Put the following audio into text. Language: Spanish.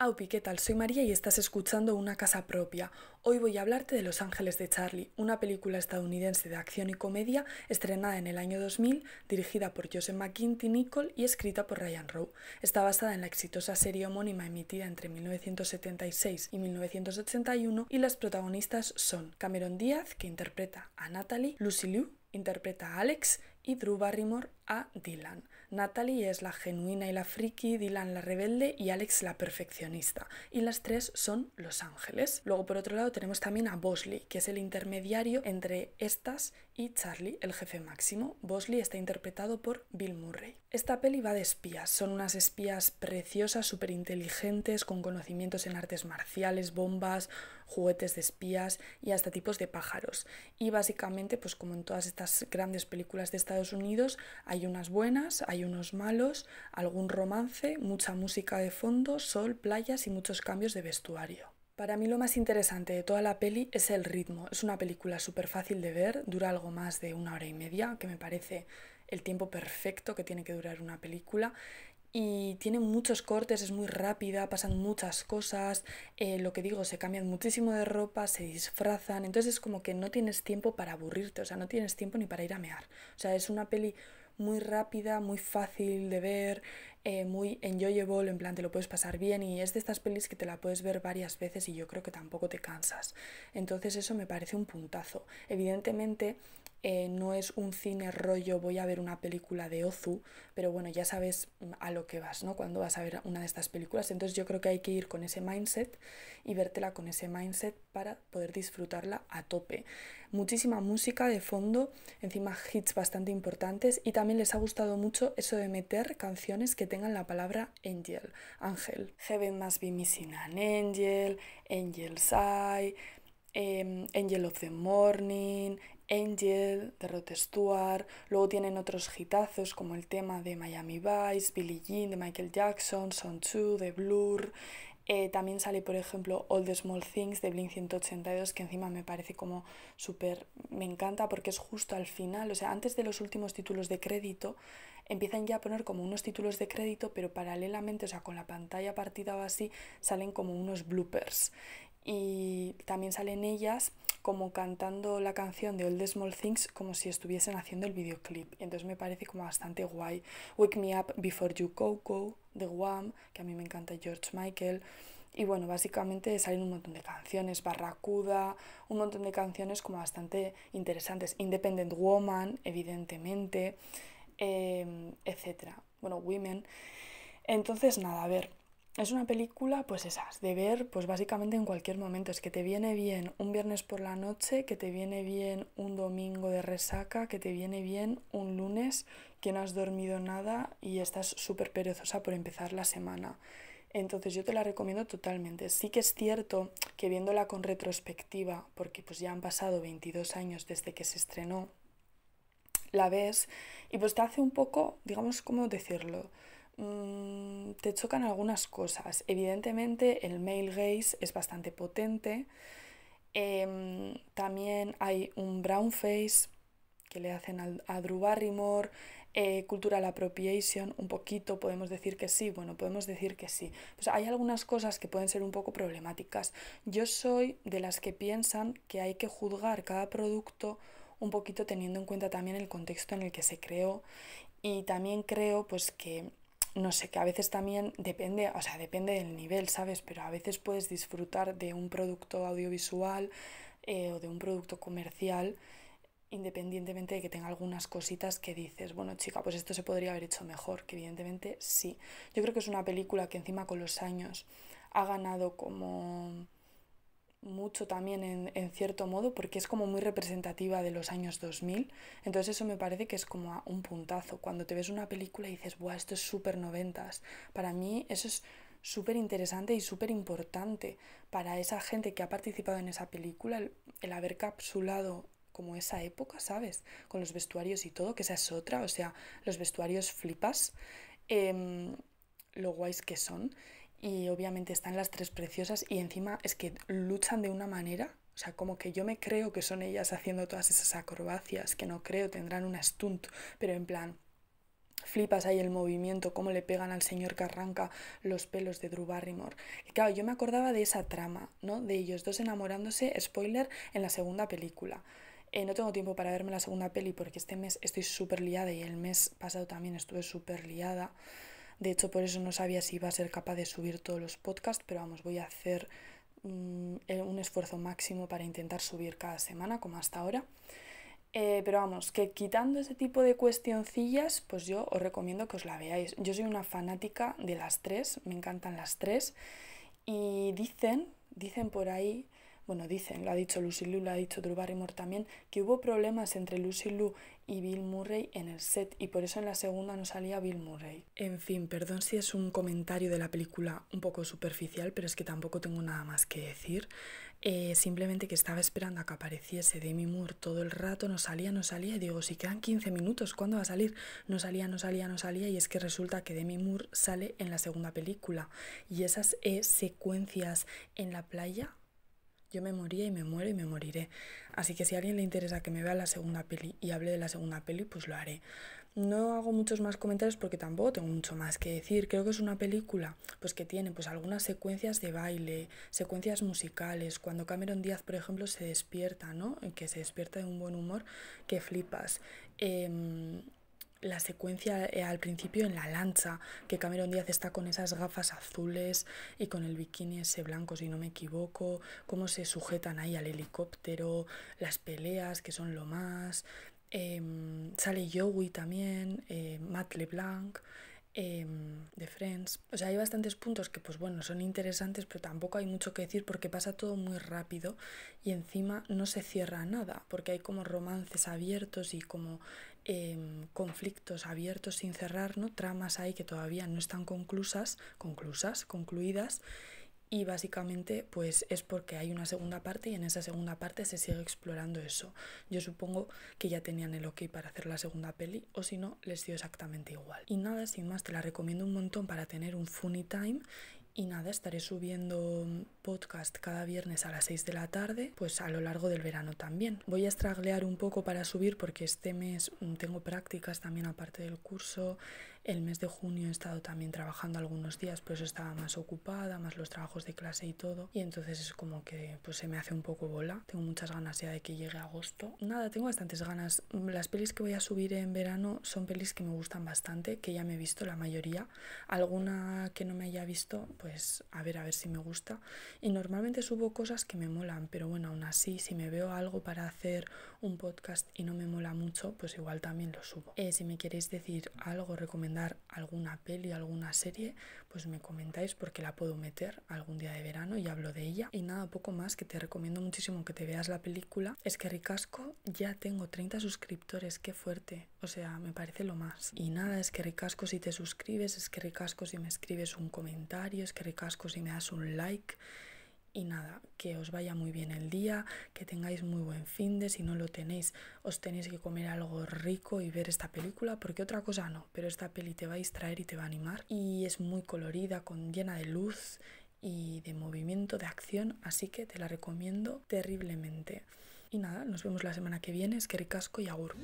Aupi, ¿qué tal? Soy María y estás escuchando Una Casa Propia. Hoy voy a hablarte de Los Ángeles de Charlie, una película estadounidense de acción y comedia estrenada en el año 2000, dirigida por Joseph McKinty Nicol y escrita por Ryan Rowe. Está basada en la exitosa serie homónima emitida entre 1976 y 1981 y las protagonistas son Cameron Díaz, que interpreta a Natalie, Lucy Liu, interpreta a Alex y Drew Barrymore a Dylan. Natalie es la genuina y la friki, Dylan la rebelde y Alex la perfeccionista. Y las tres son Los Ángeles. Luego por otro lado tenemos también a Bosley, que es el intermediario entre estas y Charlie, el jefe máximo. Bosley está interpretado por Bill Murray. Esta peli va de espías. Son unas espías preciosas, súper inteligentes, con conocimientos en artes marciales, bombas, juguetes de espías y hasta tipos de pájaros. Y básicamente, pues como en todas estas grandes películas de Estados Unidos, hay unas buenas, hay unos malos, algún romance, mucha música de fondo, sol, playas y muchos cambios de vestuario. Para mí lo más interesante de toda la peli es el ritmo. Es una película súper fácil de ver, dura algo más de una hora y media, que me parece el tiempo perfecto que tiene que durar una película y tiene muchos cortes, es muy rápida, pasan muchas cosas, eh, lo que digo, se cambian muchísimo de ropa, se disfrazan, entonces es como que no tienes tiempo para aburrirte, o sea, no tienes tiempo ni para ir a mear. O sea, es una peli muy rápida, muy fácil de ver, eh, muy enjoyable, en plan te lo puedes pasar bien y es de estas pelis que te la puedes ver varias veces y yo creo que tampoco te cansas. Entonces eso me parece un puntazo. Evidentemente eh, no es un cine rollo voy a ver una película de Ozu, pero bueno, ya sabes mm, a lo que vas, ¿no? Cuando vas a ver una de estas películas. Entonces yo creo que hay que ir con ese mindset y vértela con ese mindset para poder disfrutarla a tope. Muchísima música de fondo, encima hits bastante importantes y también les ha gustado mucho eso de meter canciones que tengan la palabra angel, ángel. Heaven must be missing an angel, angel's eye, em, Angel of the Morning, Angel, de Rod Stewart, luego tienen otros hitazos como el tema de Miami Vice, Billie Jean de Michael Jackson, Son 2 de Blur, eh, también sale, por ejemplo, All the Small Things de Blink 182, que encima me parece como súper. Me encanta porque es justo al final, o sea, antes de los últimos títulos de crédito, empiezan ya a poner como unos títulos de crédito, pero paralelamente, o sea, con la pantalla partida o así, salen como unos bloopers. Y también salen ellas como cantando la canción de All the Small Things como si estuviesen haciendo el videoclip. Entonces me parece como bastante guay. Wake Me Up Before You Go Go de Guam que a mí me encanta George Michael. Y bueno, básicamente salen un montón de canciones, Barracuda, un montón de canciones como bastante interesantes, Independent Woman, evidentemente, em, etcétera etc. Bueno, Women. Entonces, nada, a ver, es una película, pues esas, de ver, pues básicamente en cualquier momento. Es que te viene bien un viernes por la noche, que te viene bien un domingo de resaca, que te viene bien un lunes que no has dormido nada y estás súper perezosa por empezar la semana. Entonces yo te la recomiendo totalmente. Sí que es cierto que viéndola con retrospectiva, porque pues ya han pasado 22 años desde que se estrenó, la ves y pues te hace un poco, digamos, ¿cómo decirlo? Mm, te chocan algunas cosas. Evidentemente el male gaze es bastante potente. Em, también hay un brown face que le hacen al, a Drew Barrymore, eh, cultural appropriation, un poquito, podemos decir que sí, bueno, podemos decir que sí. Pues hay algunas cosas que pueden ser un poco problemáticas. Yo soy de las que piensan que hay que juzgar cada producto un poquito teniendo en cuenta también el contexto en el que se creó y también creo pues que no sé, que a veces también depende, o sea, depende del nivel, ¿sabes? Pero a veces puedes disfrutar de un producto audiovisual eh, o de un producto comercial independientemente de que tenga algunas cositas que dices, bueno chica, pues esto se podría haber hecho mejor, que evidentemente sí. Yo creo que es una película que encima con los años ha ganado como mucho también en, cierto modo porque es como muy representativa de los años 2000. Entonces eso me parece que es como un puntazo. Cuando te ves una película y dices, wow, esto es súper noventas. Para mí eso es súper interesante y súper importante para esa gente que ha participado en esa película, el, haber capsulado como esa época, ¿sabes? Con los vestuarios y todo, que esa es otra. O sea, los vestuarios flipas. Em, lo guays que son y obviamente están las tres preciosas y encima es que luchan de una manera, o sea, como que yo me creo que son ellas haciendo todas esas acrobacias, que no creo tendrán una stunt, pero en plan flipas ahí el movimiento, cómo le pegan al señor que arranca los pelos de Drew Barrymore. Y claro, yo me acordaba de esa trama, ¿no? De ellos dos enamorándose, spoiler, en la segunda película. Eh, no tengo tiempo para verme la segunda peli porque este mes estoy súper liada y el mes pasado también estuve súper liada. De hecho, por eso no sabía si iba a ser capaz de subir todos los podcasts, pero vamos, voy a hacer mm, un esfuerzo máximo para intentar subir cada semana, como hasta ahora. Eh, pero vamos, que quitando ese tipo de cuestioncillas, pues yo os recomiendo que os la veáis. Yo soy una fanática de las tres, me encantan las tres. Y dicen, dicen por ahí bueno, dicen, lo ha dicho Lucy Liu, lo ha dicho Drew Barrymore también, que hubo problemas entre Lucy Liu y Bill Murray en el set y por eso en la segunda no salía Bill Murray. En fin, perdón si es un comentario de la película un poco superficial, pero es que tampoco tengo nada más que decir. Eh, simplemente que estaba esperando a que apareciese Demi Moore todo el rato, no salía, no salía, y digo, si quedan 15 minutos, ¿cuándo va a salir? No salía, no salía, no salía, y es que resulta que Demi Moore sale en la segunda película. Y esas eh, secuencias en la playa yo me moría y me muero y me moriré. Así que si a alguien le interesa que me vea la segunda peli y hable de la segunda peli, pues lo haré. No hago muchos más comentarios porque tampoco tengo mucho más que decir. Creo que es una película pues que tiene pues algunas secuencias de baile, secuencias musicales, cuando Cameron Díaz, por ejemplo, se despierta, ¿no? Que se despierta de un buen humor que flipas. Em, la secuencia eh, al principio en la lancha, que Cameron Díaz está con esas gafas azules y con el bikini ese blanco, si no me equivoco, cómo se sujetan ahí al helicóptero, las peleas, que son lo más. Em, sale Joey también, eh, Matt LeBlanc em, de Friends. O sea, hay bastantes puntos que, pues bueno, son interesantes, pero tampoco hay mucho que decir porque pasa todo muy rápido y encima no se cierra nada, porque hay como romances abiertos y como Em, conflictos abiertos sin cerrar, ¿no? tramas hay que todavía no están conclusas, conclusas, concluidas, y básicamente pues es porque hay una segunda parte y en esa segunda parte se sigue explorando eso. Yo supongo que ya tenían el ok para hacer la segunda peli o si no les dio exactamente igual. Y nada, sin más, te la recomiendo un montón para tener un funny time y nada, estaré subiendo podcast cada viernes a las 6 de la tarde, pues a lo largo del verano también. Voy a estraglear un poco para subir porque este mes mm, tengo prácticas también aparte del curso el mes de junio he estado también trabajando algunos días, pues estaba más ocupada, más los trabajos de clase y todo. Y entonces es como que pues se me hace un poco bola. Tengo muchas ganas ya de que llegue agosto. Nada, tengo bastantes ganas. Las pelis que voy a subir en verano son pelis que me gustan bastante, que ya me he visto la mayoría. Alguna que no me haya visto, pues a ver, a ver si me gusta. Y normalmente subo cosas que me molan, pero bueno, aún así, si me veo algo para hacer un podcast y no me mola mucho, pues igual también lo subo. Eh, si me queréis decir algo, recomendar alguna peli, alguna serie, pues me comentáis porque la puedo meter algún día de verano y hablo de ella. Y nada, poco más, que te recomiendo muchísimo que te veas la película. Es que Ricasco ya tengo 30 suscriptores, qué fuerte. O sea, me parece lo más. Y nada, es que Ricasco si te suscribes, es que Ricasco si me escribes un comentario, es que Ricasco si me das un like. Y nada, que os vaya muy bien el día, que tengáis muy buen fin de, si no lo tenéis, os tenéis que comer algo rico y ver esta película, porque otra cosa no, pero esta peli te va a distraer y te va a animar. Y es muy colorida, con llena de luz y de movimiento, de acción, así que te la recomiendo terriblemente. Y nada, nos vemos la semana que viene, es que ricasco y agur.